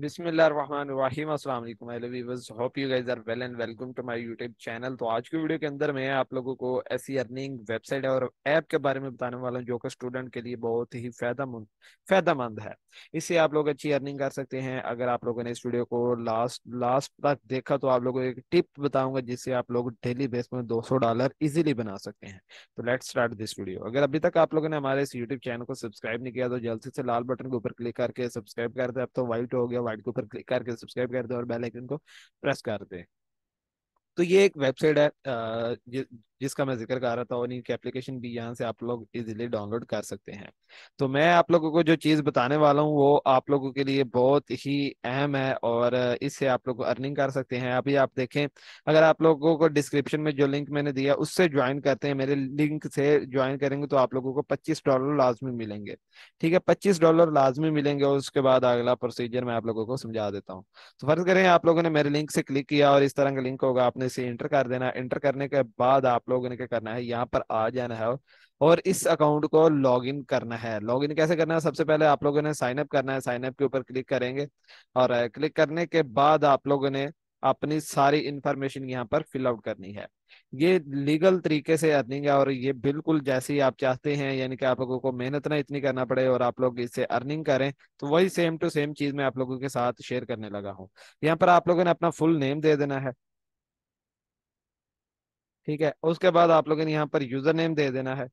hope तो आज के वीडियो के अंदर मैं आप लोगों को ऐसी अर्निंग वेबसाइट और ऐप के बारे में बताने वाला हूँ जो कि स्टूडेंट के लिए बहुत ही फायदामंद फायदामंद है इससे आप लोग अच्छी अर्निंग कर सकते हैं अगर आप लोगों ने इस वीडियो को लास्ट लास्ट तक देखा तो आप लोगों को एक टिप बताऊंगा जिससे आप लोग डेली बेस में दो सौ डॉलर इजिली बना सकते हैं तो लेट स्टार्ट दिस वीडियो अगर अभी तक आप लोगों ने हमारे इस यूट्यूब चैनल को सब्सक्राइब नहीं किया तो जल्दी से लाल बटन के ऊपर क्लिक करके सब्सक्राइब कर दे अब तो वाइट हो गया पार्ट के ऊपर क्लिक करके सब्सक्राइब कर दे और बेल आइकन को प्रेस कर दे तो ये एक वेबसाइट है जिसका मैं जिक्र कर रहा था और इनकी एप्लीकेशन भी यहाँ से आप लोग इजिली डाउनलोड कर सकते हैं तो मैं आप लोगों को जो चीज़ बताने वाला हूँ वो आप लोगों के लिए बहुत ही अहम है और इससे आप लोग अर्निंग कर सकते हैं अभी आप देखें अगर आप लोगों को डिस्क्रिप्शन में जो लिंक मैंने दिया उससे ज्वाइन करते हैं मेरे लिंक से ज्वाइन करेंगे तो आप लोगों को पच्चीस डॉलर लाजमी मिलेंगे ठीक है पच्चीस डॉलर लाजमी मिलेंगे और उसके बाद अगला प्रोसीजर मैं आप लोगों को समझा देता हूँ तो फर्ज करें आप लोगों ने मेरे लिंक से क्लिक किया और इस तरह का लिंक होगा आपने इसे इंटर कर देना इंटर करने के बाद आप लोग ने करना है यहाँ पर आ जाना है और इस अकाउंट को लॉग इन करना है लॉग इन कैसे करना है सबसे पहले आप लोगों ने साइन अप करना है साइन अप के ऊपर क्लिक करेंगे और क्लिक करने के बाद आप लोगों ने अपनी सारी इंफॉर्मेशन यहाँ पर फिल आउट करनी है ये लीगल तरीके से अर्निंग है और ये बिल्कुल जैसे ही आप चाहते हैं यानी कि आप लोगों को मेहनत ना इतनी करना पड़े और आप लोग इससे अर्निंग करें तो वही सेम टू सेम चीज मैं आप लोगों के साथ शेयर करने लगा हूँ यहाँ पर आप लोगों ने अपना फुल नेम दे देना है ठीक है उसके बाद आप लोगों ने यहाँ पर यूजर नेम दे देना है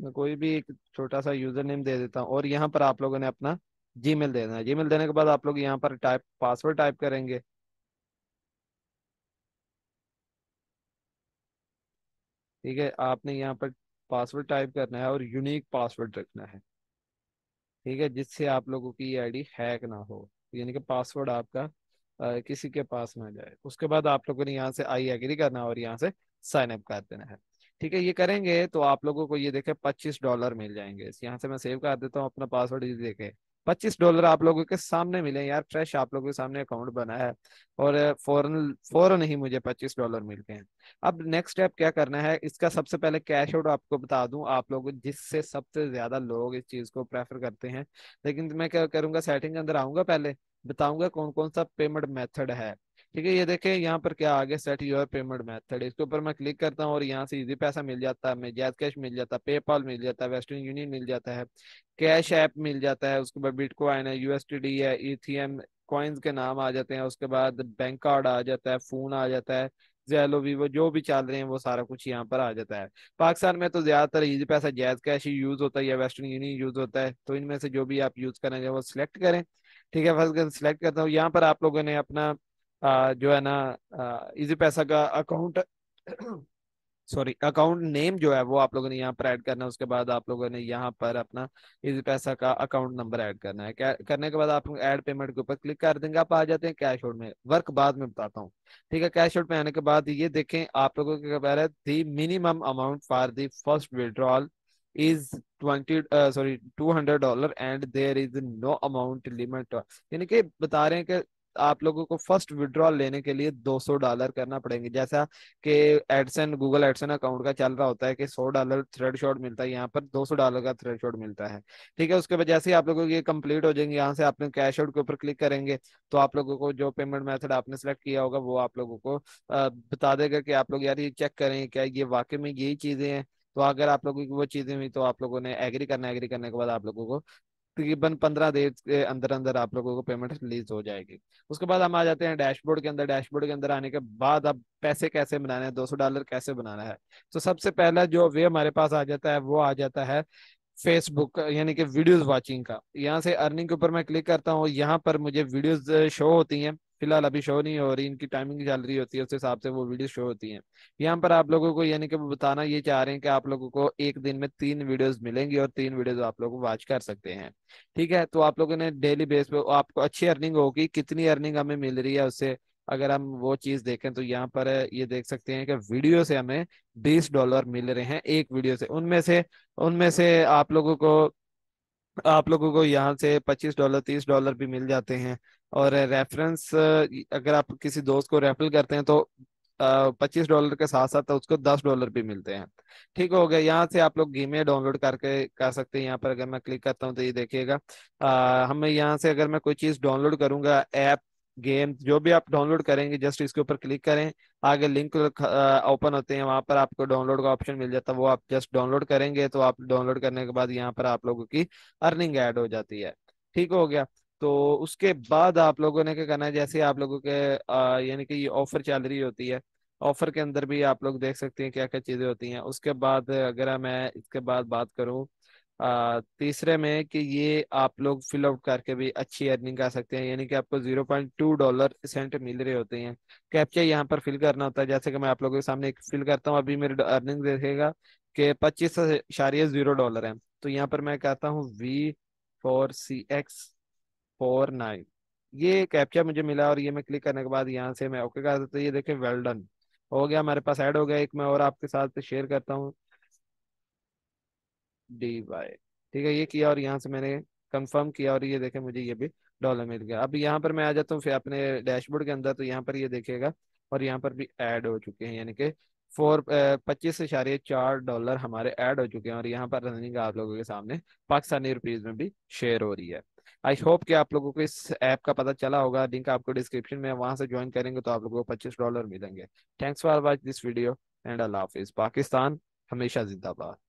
मैं कोई भी एक छोटा सा यूजर नेम दे देता हूँ और यहाँ पर आप लोगों ने अपना जी मेल दे देना है जी मेल देने के बाद आप लोग यहाँ पर टाइप पासवर्ड टाइप करेंगे ठीक है आपने यहाँ पर पासवर्ड टाइप करना है और यूनिक पासवर्ड रखना है ठीक है जिससे आप लोगों की आईडी हैक ना हो यानी कि पासवर्ड आपका आ, किसी के पास ना जाए उसके बाद आप लोगों ने यहाँ से आई एग्री करना और यहाँ से साइन अप कर देना है ठीक है ये करेंगे तो आप लोगों को ये देखे पच्चीस डॉलर मिल जाएंगे यहाँ से मैं सेव कर देता हूँ अपना पासवर्ड ये देखे पच्चीस डॉलर आप लोगों के सामने मिले यार फ्रेश आप लोगों के सामने अकाउंट बना है और फौरन फौरन ही मुझे पच्चीस डॉलर मिल गए हैं अब नेक्स्ट स्टेप क्या करना है इसका सबसे पहले कैश आउट आपको बता दूं आप लोग जिससे सबसे ज्यादा लोग इस चीज को प्रेफर करते हैं लेकिन मैं क्या करूंगा सेटिंग के अंदर आऊंगा पहले बताऊंगा कौन कौन सा पेमेंट मेथड है ठीक है ये देखें यहाँ पर क्या आगे सेट योर पेमेंट मेथड इसके ऊपर मैं क्लिक करता हूँ और यहाँ से इजी पैसा मिल जाता है मैं जैज कैश मिल जाता है पेपॉल मिल जाता है वेस्टर्न यूनियन मिल जाता है कैश ऐप मिल जाता है उसके बाद बिटकॉइन है यूएसटीडी है ईथीएम कॉइन्स के नाम आ जाते हैं उसके बाद बैंक कार्ड आ जाता है फोन आ जाता है जेलो वीवो जो भी चल रहे हैं वो सारा कुछ यहाँ पर आ जाता है पाकिस्तान में तो ज़्यादातर ईजी पैसा जैज कैश ही यूज़ होता है या वेस्टर्न यूनियन यूज़ होता है तो इनमें से जो भी आप यूज़ करेंगे वो सिलेक्ट करें ठीक है फर्स्ट सिलेक्ट करता हूँ यहाँ पर आप लोगों ने अपना जो है ना इजी पैसा का अकाउंट सॉरी अकाउंट नेम जो है वो आप लोगों ने यहाँ पर ऐड करना है उसके बाद आप लोगों ने यहाँ पर अपना इजी पैसा का अकाउंट नंबर ऐड करना है करने के बाद आप लोग ऐड पेमेंट के ऊपर क्लिक कर देंगे आप आ जाते हैं कैश आउट में वर्क बाद में बताता हूँ ठीक है कैश आउट में आने के बाद ये देखें आप लोगों के कह रहा है the minimum amount for the first withdrawal is twenty sorry to 200 dollar and there is no amount limit यानी कि बता रहे हैं कि आप लोगों को फर्स्ट विड्रॉल लेने के लिए 200 डॉलर करना पड़ेंगे जैसा कि एडसन गूगल एडसन अकाउंट का चल रहा होता है कि 100 डॉलर थ्रेड शॉट मिलता है यहाँ पर 200 डॉलर का थ्रेड शॉट मिलता है ठीक है उसके बाद जैसे ही आप लोगों की कंप्लीट हो जाएंगे यहाँ से आपने कैश आउट के ऊपर क्लिक करेंगे तो आप लोगों को जो पेमेंट मैथड आपने सेलेक्ट किया होगा वो आप लोगों को बता देगा कि आप लोग यार ये चेक करें क्या ये वाकई में यही चीजें हैं तो अगर आप लोगों की वो चीजें हुई तो आप लोगों ने एग्री करना एग्री करने के बाद आप लोगों को तकरीबन पंद्रह देर के अंदर अंदर आप लोगों को पेमेंट रिलीज हो जाएगी उसके बाद हम आ जाते हैं डैशबोर्ड के अंदर डैशबोर्ड के अंदर आने के बाद अब पैसे कैसे बनाने हैं सौ डॉलर कैसे बनाना है तो सबसे पहला जो वे हमारे पास आ जाता है वो आ जाता है फेसबुक यानी कि वीडियोस वाचिंग का यहाँ से अर्निंग के ऊपर मैं क्लिक करता हूँ यहाँ पर मुझे वीडियोस शो होती हैं फिलहाल अभी शो नहीं हो रही इनकी टाइमिंग चल रही होती है उस हिसाब से वो वीडियो शो होती हैं यहाँ पर आप लोगों को यानी कि बताना ये चाह रहे हैं कि आप लोगों को एक दिन में तीन वीडियोस मिलेंगी और तीन वीडियोस आप लोग वॉच कर सकते हैं ठीक है तो आप लोगों ने डेली बेस पे आपको अच्छी अर्निंग होगी कितनी अर्निंग हमें मिल रही है उससे अगर हम वो चीज़ देखें तो यहाँ पर ये देख सकते हैं कि वीडियो से हमें बीस डॉलर मिल रहे हैं एक वीडियो से उनमें से उनमें से आप लोगों को आप लोगों को यहाँ से पच्चीस डॉलर तीस डॉलर भी मिल जाते हैं और रेफरेंस अगर आप किसी दोस्त को रेफर करते हैं तो पच्चीस डॉलर के साथ साथ उसको दस डॉलर भी मिलते हैं ठीक हो गया यहाँ से आप लोग गेमें डाउनलोड करके कर सकते हैं यहाँ पर अगर मैं क्लिक करता हूँ तो ये देखिएगा हमें यहाँ से अगर मैं कोई चीज़ डाउनलोड करूँगा ऐप गेम जो भी आप डाउनलोड करेंगे जस्ट इसके ऊपर क्लिक करें आगे लिंक ओपन होते हैं वहां पर आपको डाउनलोड का ऑप्शन मिल जाता है वो आप जस्ट डाउनलोड करेंगे तो आप डाउनलोड करने के बाद यहाँ पर आप लोगों की अर्निंग एड हो जाती है ठीक हो गया तो उसके बाद आप लोगों ने क्या करना है जैसे आप लोगों के यानी कि ये ऑफर चल रही होती है ऑफर के अंदर भी आप लोग देख सकते हैं क्या क्या चीज़ें होती हैं उसके बाद अगर मैं इसके बाद बात करूँ तीसरे में कि ये आप लोग फिल आउट करके भी अच्छी अर्निंग कर सकते हैं यानी कि आपको zero point two dollar cent मिल रहे होते हैं कैप्चा यहाँ पर फिल करना होता है जैसे कि मैं आप लोगों के सामने फिल करता हूँ अभी मेरे अर्निंग देखेगा कि पच्चीस इशारे जीरो डॉलर है तो यहाँ पर मैं कहता हूँ V four C X four nine ये कैप्चा मुझे मिला और ये मैं क्लिक करने के बाद यहाँ से मैं ओके कर देता हूँ ये देखे वेल्डन हो गया हमारे पास ऐड हो गया एक मैं और आपके साथ शेयर करता हूँ डी वाई ठीक है ये किया और यहाँ से मैंने कंफर्म किया और ये देखे मुझे ये भी डॉलर मिल गया अब यहाँ पर मैं आ जाता हूँ फिर अपने डैशबोर्ड के अंदर तो यहाँ पर ये देखेगा और यहाँ पर भी ऐड हो चुके हैं यानी कि फोर पच्चीस इशारे चार डॉलर हमारे ऐड हो चुके हैं और यहाँ पर रनिंग आप लोगों के सामने पाकिस्तानी रुपीज़ में भी शेयर हो रही है आई होप कि आप लोगों को इस ऐप का पता चला होगा लिंक आपको डिस्क्रिप्शन में वहां से ज्वाइन करेंगे तो आप लोगों को पच्चीस डॉलर मिलेंगे thanks for watch this video and अल्लाह हाफिज़ पाकिस्तान हमेशा जिंदाबाद